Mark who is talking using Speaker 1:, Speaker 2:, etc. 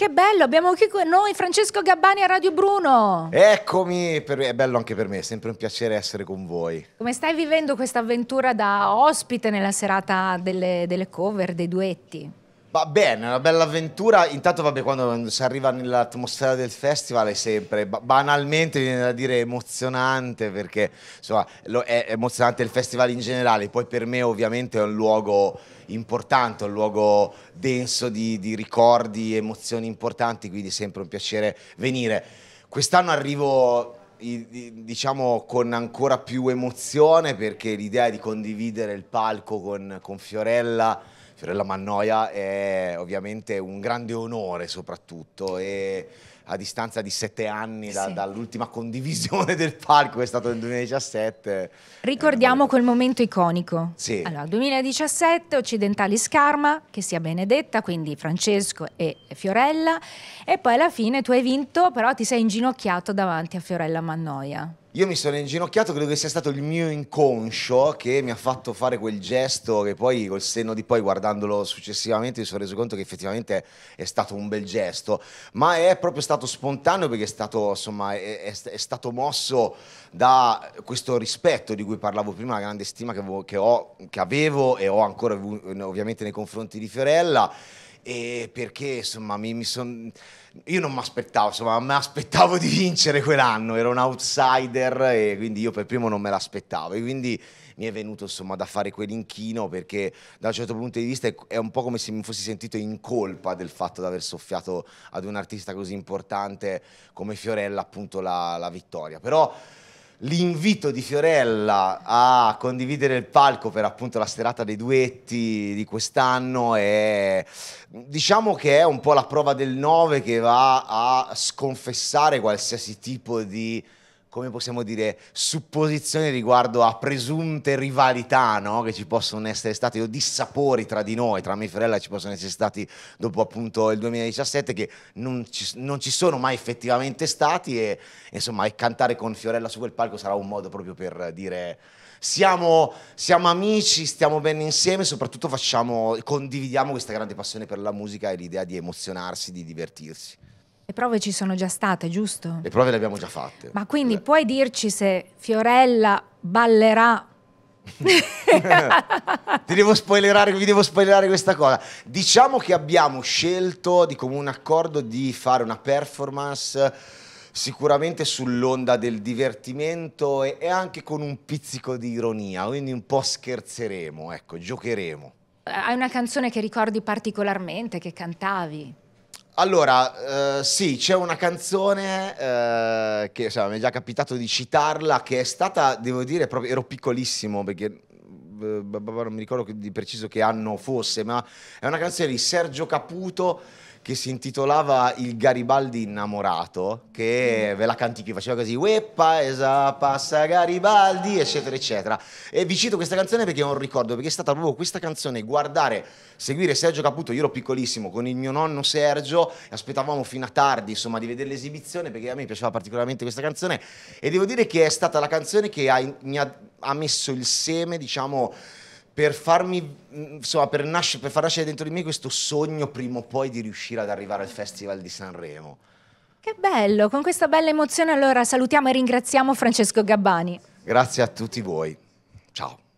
Speaker 1: Che bello, abbiamo qui con noi Francesco Gabbani a Radio Bruno.
Speaker 2: Eccomi, per, è bello anche per me, è sempre un piacere essere con voi.
Speaker 1: Come stai vivendo questa avventura da ospite nella serata delle, delle cover, dei duetti?
Speaker 2: Va bene, una bella avventura. Intanto, vabbè, quando si arriva nell'atmosfera del festival è sempre banalmente viene da dire emozionante, perché insomma è emozionante il festival in generale. Poi per me, ovviamente, è un luogo importante, un luogo denso di, di ricordi, emozioni importanti, quindi è sempre un piacere venire. Quest'anno arrivo diciamo con ancora più emozione perché l'idea di condividere il palco con, con Fiorella Fiorella Mannoia è ovviamente un grande onore soprattutto e a distanza di sette anni da, sì. dall'ultima condivisione del palco è stato nel 2017.
Speaker 1: Ricordiamo eh, quel momento iconico. Sì. Allora, 2017 Occidentali Scarma, che sia benedetta, quindi Francesco e Fiorella e poi alla fine tu hai vinto, però ti sei inginocchiato davanti a Fiorella Mannoia.
Speaker 2: Io mi sono inginocchiato, credo che sia stato il mio inconscio che mi ha fatto fare quel gesto che poi col senno di poi guardandolo successivamente mi sono reso conto che effettivamente è stato un bel gesto, ma è proprio stato spontaneo perché è stato, insomma, è, è, è stato mosso da questo rispetto di cui parlavo prima, la grande stima che, avevo, che, ho, che avevo e ho ancora ovviamente nei confronti di Fiorella e perché insomma mi, mi son... io non mi aspettavo, insomma mi aspettavo di vincere quell'anno, ero un outsider e quindi io per primo non me l'aspettavo e quindi mi è venuto insomma da fare quell'inchino perché da un certo punto di vista è un po' come se mi fossi sentito in colpa del fatto di aver soffiato ad un artista così importante come Fiorella appunto la, la vittoria, però l'invito di Fiorella a condividere il palco per appunto la serata dei duetti di quest'anno è diciamo che è un po' la prova del 9 che va a sconfessare qualsiasi tipo di come possiamo dire, supposizioni riguardo a presunte rivalità no? che ci possono essere state o dissapori tra di noi, tra me e sorella ci possono essere stati dopo appunto il 2017 che non ci, non ci sono mai effettivamente stati e insomma cantare con Fiorella su quel palco sarà un modo proprio per dire siamo, siamo, amici, stiamo bene insieme, soprattutto facciamo, condividiamo questa grande passione per la musica e l'idea di emozionarsi, di divertirsi.
Speaker 1: Le prove ci sono già state, giusto? Le prove
Speaker 2: le abbiamo già fatte. Ma
Speaker 1: quindi Beh. puoi dirci se Fiorella ballerà
Speaker 2: Ti devo spoilerare, vi devo spoilerare questa cosa. Diciamo che abbiamo scelto di comune accordo di fare una performance sicuramente sull'onda del divertimento e, e anche con un pizzico di ironia, quindi un po' scherzeremo, ecco, giocheremo.
Speaker 1: Hai una canzone che ricordi particolarmente, che cantavi?
Speaker 2: Allora, eh, sì, c'è una canzone eh, che insomma, mi è già capitato di citarla, che è stata, devo dire, proprio, ero piccolissimo perché non mi ricordo di preciso che anno fosse, ma è una canzone di Sergio Caputo che si intitolava Il Garibaldi innamorato, che mm. ve la canti chi faceva così, Weppa, esa, passa Garibaldi, eccetera, eccetera. E vi cito questa canzone perché non ricordo, perché è stata proprio questa canzone, guardare, seguire Sergio Caputo, io ero piccolissimo, con il mio nonno Sergio, aspettavamo fino a tardi, insomma, di vedere l'esibizione, perché a me piaceva particolarmente questa canzone, e devo dire che è stata la canzone che ha, mi ha ha messo il seme, diciamo, per farmi, insomma, per, nascere, per far nascere dentro di me questo sogno prima o poi di riuscire ad arrivare al Festival di Sanremo.
Speaker 1: Che bello, con questa bella emozione allora salutiamo e ringraziamo Francesco Gabbani.
Speaker 2: Grazie a tutti voi. Ciao.